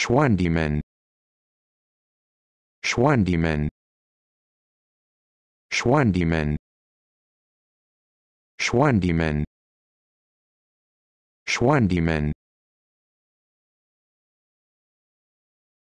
Schwandimann Schwandimann Schwandimann Schwandimann Schwandimann